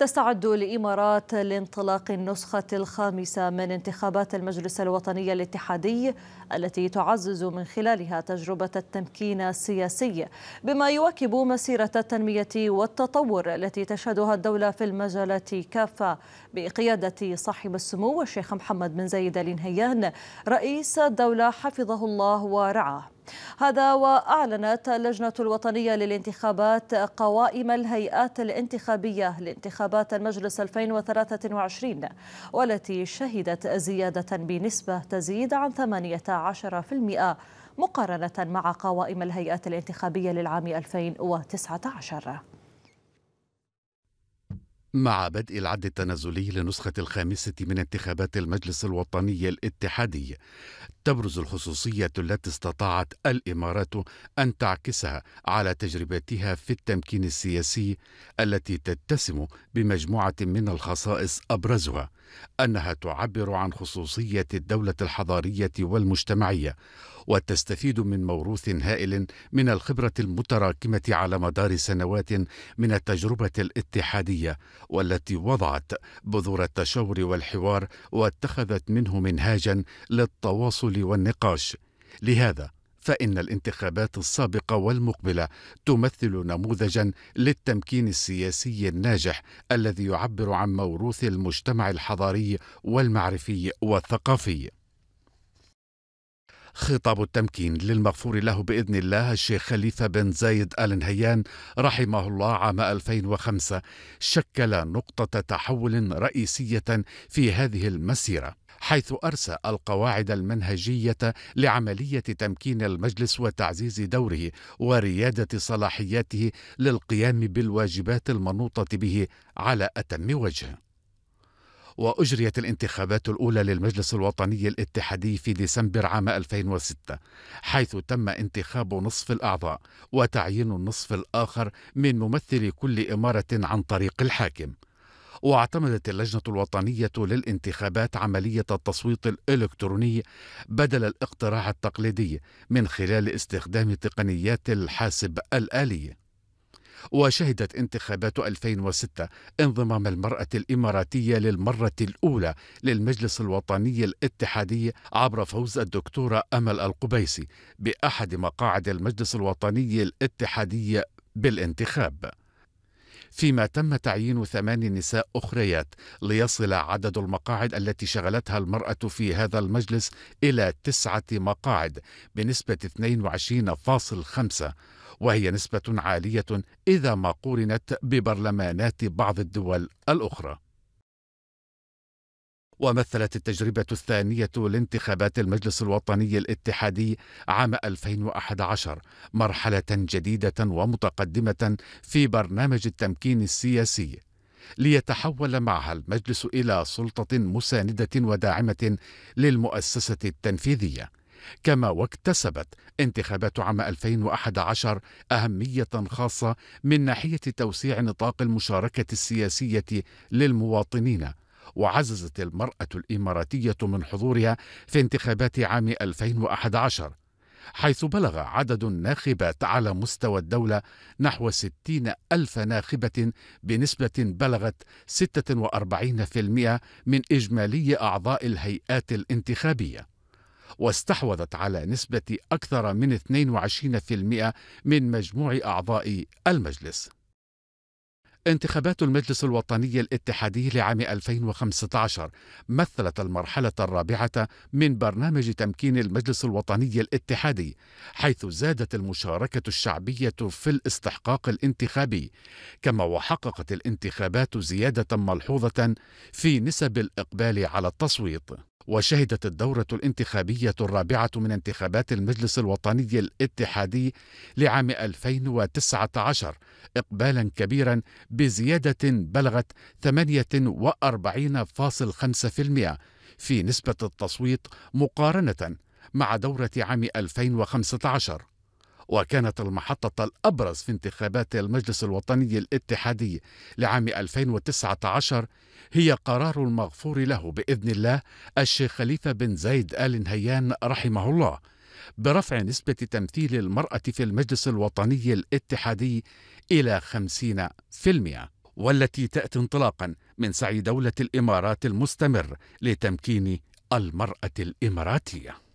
تستعد الإمارات لانطلاق النسخة الخامسة من انتخابات المجلس الوطني الاتحادي التي تعزز من خلالها تجربة التمكين السياسي بما يواكب مسيرة التنمية والتطور التي تشهدها الدولة في المجالات كافة بقيادة صاحب السمو الشيخ محمد بن زايد آل نهيان رئيس الدولة حفظه الله ورعاه هذا وأعلنت اللجنة الوطنية للانتخابات قوائم الهيئات الانتخابية لانتخابات المجلس 2023 والتي شهدت زيادة بنسبة تزيد عن 18% مقارنة مع قوائم الهيئات الانتخابية للعام 2019 مع بدء العد التنازلي للنسخة الخامسة من انتخابات المجلس الوطني الاتحادي تبرز الخصوصيه التي استطاعت الامارات ان تعكسها على تجربتها في التمكين السياسي التي تتسم بمجموعه من الخصائص ابرزها انها تعبر عن خصوصيه الدوله الحضاريه والمجتمعيه وتستفيد من موروث هائل من الخبره المتراكمه على مدار سنوات من التجربه الاتحاديه والتي وضعت بذور التشاور والحوار واتخذت منه منهاجا للتواصل والنقاش لهذا فان الانتخابات السابقه والمقبله تمثل نموذجا للتمكين السياسي الناجح الذي يعبر عن موروث المجتمع الحضاري والمعرفي والثقافي خطاب التمكين للمغفور له بإذن الله الشيخ خليفة بن زايد آل نهيان رحمه الله عام 2005 شكل نقطة تحول رئيسية في هذه المسيرة حيث أرسى القواعد المنهجية لعملية تمكين المجلس وتعزيز دوره وريادة صلاحياته للقيام بالواجبات المنوطة به على أتم وجه وأجريت الانتخابات الأولى للمجلس الوطني الاتحادي في ديسمبر عام 2006 حيث تم انتخاب نصف الأعضاء وتعيين النصف الآخر من ممثل كل إمارة عن طريق الحاكم واعتمدت اللجنة الوطنية للانتخابات عملية التصويت الإلكتروني بدل الاقتراع التقليدي من خلال استخدام تقنيات الحاسب الآلي وشهدت انتخابات 2006 انضمام المرأة الإماراتية للمرة الأولى للمجلس الوطني الاتحادي عبر فوز الدكتورة أمل القبيسي بأحد مقاعد المجلس الوطني الاتحادي بالانتخاب فيما تم تعيين ثمان نساء أخريات ليصل عدد المقاعد التي شغلتها المرأة في هذا المجلس إلى تسعة مقاعد بنسبة 22.5 وهي نسبة عالية إذا ما قورنت ببرلمانات بعض الدول الأخرى ومثلت التجربة الثانية لانتخابات المجلس الوطني الاتحادي عام 2011 مرحلة جديدة ومتقدمة في برنامج التمكين السياسي ليتحول معها المجلس إلى سلطة مساندة وداعمة للمؤسسة التنفيذية كما واكتسبت انتخابات عام 2011 أهمية خاصة من ناحية توسيع نطاق المشاركة السياسية للمواطنين وعززت المرأة الإماراتية من حضورها في انتخابات عام 2011 حيث بلغ عدد الناخبات على مستوى الدولة نحو 60 ألف ناخبة بنسبة بلغت 46% من إجمالي أعضاء الهيئات الانتخابية واستحوذت على نسبة أكثر من 22% من مجموع أعضاء المجلس انتخابات المجلس الوطني الاتحادي لعام 2015 مثلت المرحلة الرابعة من برنامج تمكين المجلس الوطني الاتحادي، حيث زادت المشاركة الشعبية في الاستحقاق الانتخابي، كما وحققت الانتخابات زيادة ملحوظة في نسب الإقبال على التصويت. وشهدت الدورة الانتخابية الرابعة من انتخابات المجلس الوطني الاتحادي لعام 2019 إقبالا كبيرا بزيادة بلغت 48.5% في نسبة التصويت مقارنة مع دورة عام 2015 وكانت المحطة الأبرز في انتخابات المجلس الوطني الاتحادي لعام 2019 هي قرار المغفور له بإذن الله الشيخ خليفة بن زايد آل نهيان رحمه الله برفع نسبة تمثيل المرأة في المجلس الوطني الاتحادي إلى 50% والتي تأتي انطلاقا من سعي دولة الإمارات المستمر لتمكين المرأة الإماراتية